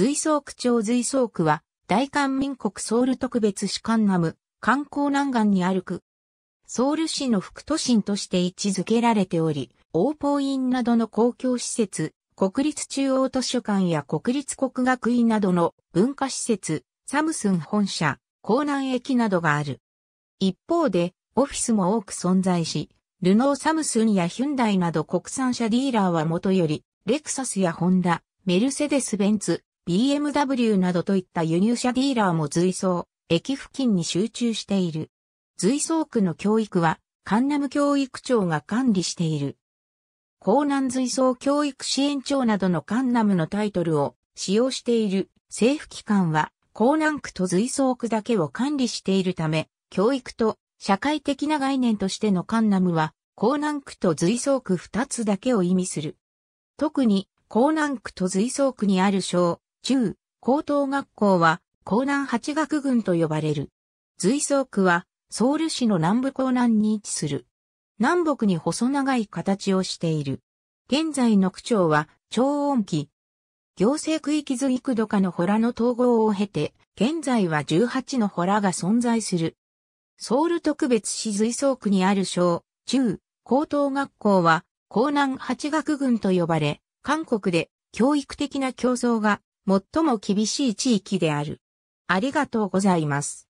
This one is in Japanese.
随想区長随想区は、大韓民国ソウル特別市官ンナム、観光南岸にある区。ソウル市の副都心として位置づけられており、王法院などの公共施設、国立中央図書館や国立国学院などの文化施設、サムスン本社、江南駅などがある。一方で、オフィスも多く存在し、ルノーサムスンやヒュンダイなど国産車ディーラーはもとより、レクサスやホンダ、メルセデス・ベンツ、BMW などといった輸入車ディーラーも随走、駅付近に集中している。随走区の教育は、カンナム教育庁が管理している。江南随走教育支援庁などのカンナムのタイトルを使用している政府機関は、江南区と随走区だけを管理しているため、教育と社会的な概念としてのカンナムは、江南区と随走区二つだけを意味する。特に、江南区と随走区にある省、中、高等学校は、江南八学群と呼ばれる。随想区は、ソウル市の南部江南に位置する。南北に細長い形をしている。現在の区長は、長音期。行政区域図幾度かの洞の統合を経て、現在は18の洞が存在する。ソウル特別市随想区にある小、中、高等学校は、江南八学群と呼ばれ、韓国で教育的な競争が最も厳しい地域である。ありがとうございます。